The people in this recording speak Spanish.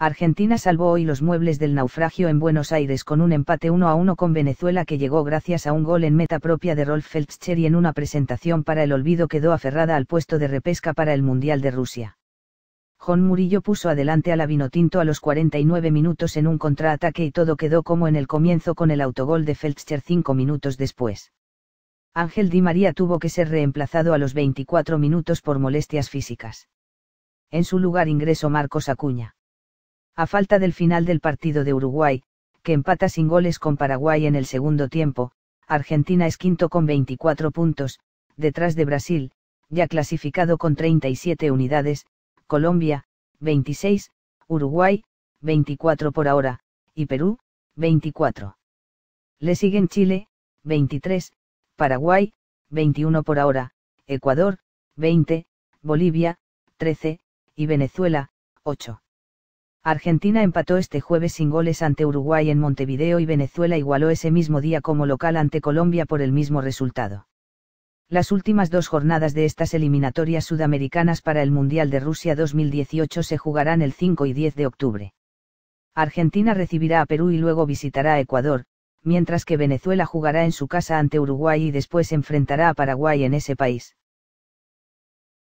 Argentina salvó hoy los muebles del naufragio en Buenos Aires con un empate 1 a 1 con Venezuela que llegó gracias a un gol en meta propia de Rolf Feltscher y en una presentación para el olvido quedó aferrada al puesto de repesca para el Mundial de Rusia. Juan Murillo puso adelante a la Vinotinto a los 49 minutos en un contraataque y todo quedó como en el comienzo con el autogol de Feltcher cinco minutos después. Ángel Di María tuvo que ser reemplazado a los 24 minutos por molestias físicas. En su lugar ingresó Marcos Acuña a falta del final del partido de Uruguay, que empata sin goles con Paraguay en el segundo tiempo, Argentina es quinto con 24 puntos, detrás de Brasil, ya clasificado con 37 unidades, Colombia, 26, Uruguay, 24 por ahora, y Perú, 24. Le siguen Chile, 23, Paraguay, 21 por ahora, Ecuador, 20, Bolivia, 13, y Venezuela, 8. Argentina empató este jueves sin goles ante Uruguay en Montevideo y Venezuela igualó ese mismo día como local ante Colombia por el mismo resultado. Las últimas dos jornadas de estas eliminatorias sudamericanas para el Mundial de Rusia 2018 se jugarán el 5 y 10 de octubre. Argentina recibirá a Perú y luego visitará a Ecuador, mientras que Venezuela jugará en su casa ante Uruguay y después enfrentará a Paraguay en ese país.